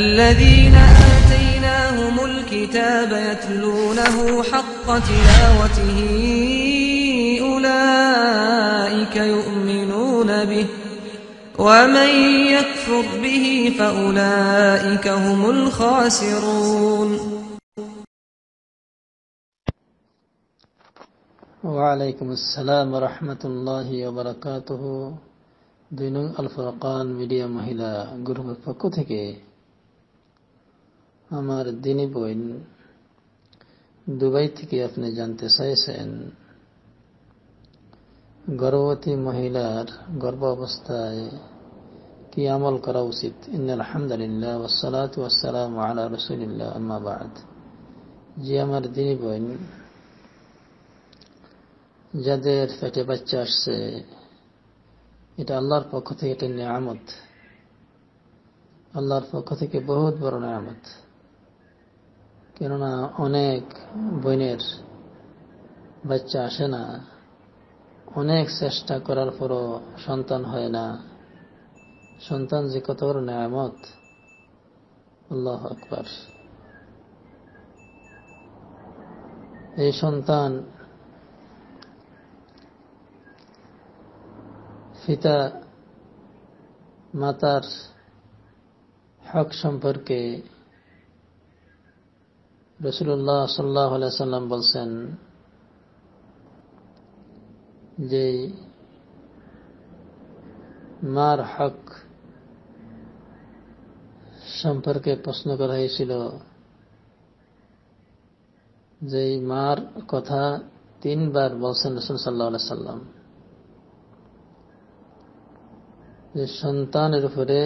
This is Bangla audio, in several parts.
الذين آتيناهم الكتاب يتلونه حق تلاوته أولئك يؤمنون به ومن يكفر به فأولئك هم الخاسرون وعليكم السلام ورحمة الله وبركاته দুই الفرقان আল مهلا মিডিয়া মহিলা আমার দিনী বইন দুবাই থেকে আপনি জানতে চাইছেন গর্ভবতী মহিলার গর্ভ অবস্থায় কি আমল করা উচিত আলহামদুলিল্লাহ ওসালাত ওসালাম আলা রসুলিল্লাহ আম্মাবাদ যে আমার দিনী বোন যাদের পেটে বাচ্চা আসছে এটা আল্লাহর পক্ষ থেকে একটা নিয়ামত আল্লাহর পক্ষ থেকে বহুত বড় নিয়ামত কেননা অনেক বোনের বাচ্চা আসে না অনেক চেষ্টা করার পরও সন্তান হয় না সন্তান যে কত বড় নামত আল্লাহ আকবর এই সন্তান পিতা মাতার হক সম্পর্কে রসুল্লাহ সাল্লাহ সাল্লাম বলছেন যে মার হক সম্পর্কে প্রশ্ন করা হয়েছিল যে মার কথা তিনবার বলছেন রসুল সাল্লাহ সাল্লাম যে সন্তানের উপরে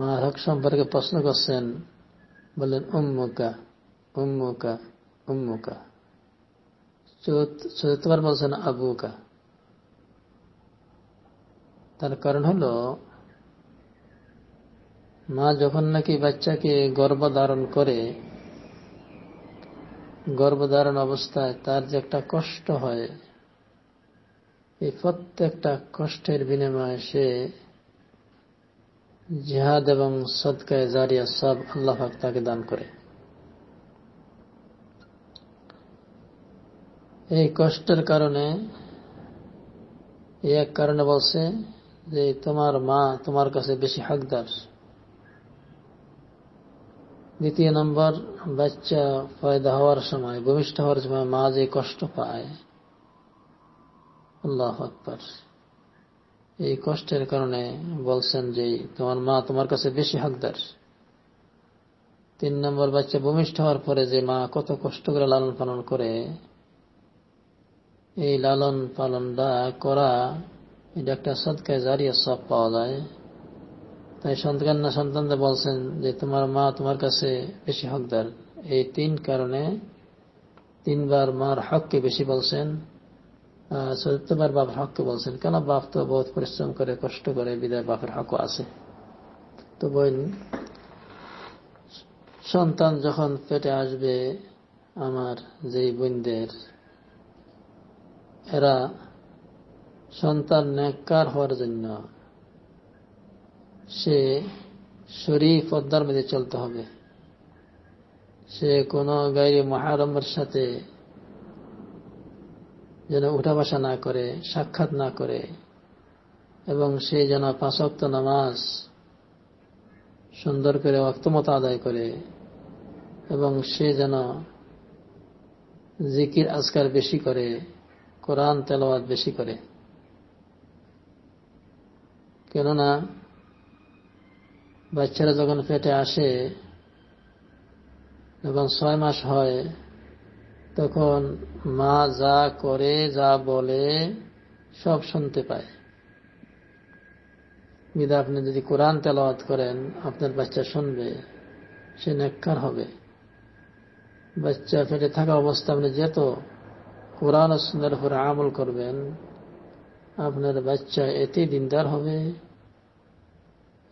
মার হক সম্পর্কে প্রশ্ন করছেন বললেন উম্মুকা উম্মুকা উম্মুকা চতুর্থবার বলছেন আবুকা তার কারণ হল মা যখন নাকি বাচ্চাকে গর্ভধারণ করে গর্ভধারণ অবস্থায় তার যে একটা কষ্ট হয় এই প্রত্যেকটা কষ্টের বিনিময়ে সে জেহাদ এবং সদকায় জারিয়া সব আল্লাহ পাক তাকে দান করে এই কষ্টের কারণে এক কারণে বলছে যে তোমার মা তোমার কাছে বেশি হকদার দ্বিতীয় নম্বর বাচ্চা পয়দা হওয়ার সময় ভূমিষ্ঠ হওয়ার সময় মা যে কষ্ট পায় আল্লাহ আকবর এই কষ্টের কারণে বলছেন যে তোমার মা তোমার কাছে বেশি হকদার তিন নম্বর বাচ্চা ভূমিষ্ঠ হওয়ার পরে যে মা কত কষ্ট করে লালন পালন করে এই লালন পালনটা করা এটা একটা সৎকায় জারিয়া সব পাওয়া যায় তাই সন্তান না সন্তানরা বলছেন যে তোমার মা তোমার কাছে বেশি হকদার এই তিন কারণে তিনবার মার হককে বেশি বলছেন সৈয়দ তোমার বাপ হক বলছেন কেন বাপ তো বহু পরিশ্রম করে কষ্ট করে বিদায় বাপের হকও আছে তো বোন সন্তান যখন পেটে আসবে আমার যেই বোনদের এরা সন্তান ন্যাকার হওয়ার জন্য সে শরীর পদ্মার মধ্যে চলতে হবে সে কোন গাড়ি মহারমের সাথে যেন উঠাবাসা না করে সাক্ষাৎ না করে এবং সে যেন পাঁচক্ত নামাজ সুন্দর করে অক্তমতা আদায় করে এবং সে যেন জিকির আজকার বেশি করে কোরআন তেলওয়াত বেশি করে কেননা বাচ্চারা যখন পেটে আসে এবং ছয় মাস হয় তখন মা যা করে যা বলে সব শুনতে পায় বিদা আপনি যদি কোরআন তেলাওয়াত করেন আপনার বাচ্চা শুনবে সে নেককার হবে বাচ্চা ফেটে থাকা অবস্থা আপনি যেত কোরআন সুন্দর করে আমল করবেন আপনার বাচ্চা এতে দিনদার হবে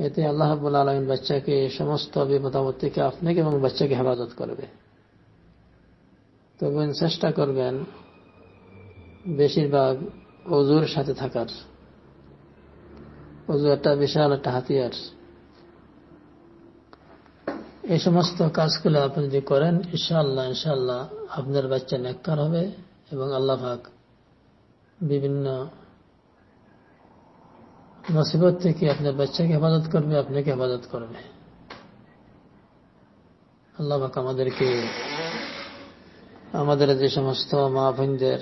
এতে আল্লাহ আলমিন বাচ্চাকে সমস্ত বিপদাবত থেকে আপনাকে এবং বাচ্চাকে হেফাজত করবে তবেন চেষ্টা করবেন বেশিরভাগ অজুর সাথে থাকার অজু একটা বিশাল একটা হাতিয়ার এই সমস্ত কাজগুলো আপনি যদি করেন ইনশাআল্লাহ ইনশাআল্লাহ আপনার বাচ্চা নেককার হবে এবং আল্লাহ ভাগ বিভিন্ন নসিবত থেকে আপনার বাচ্চাকে হেফাজত করবে আপনাকে হেফাজত করবে আল্লাহ ভাগ আমাদেরকে আমাদের যে সমস্ত মা বোনদের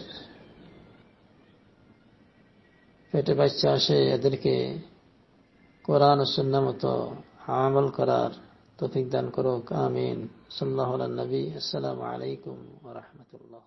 পেটে বাচ্চা আসে এদেরকে কোরআন সুন্না মতো আমল করার তফিক দান করুক আমিন সাল্লাহ নবী আসসালামু আলাইকুম রহমতুল্লাহ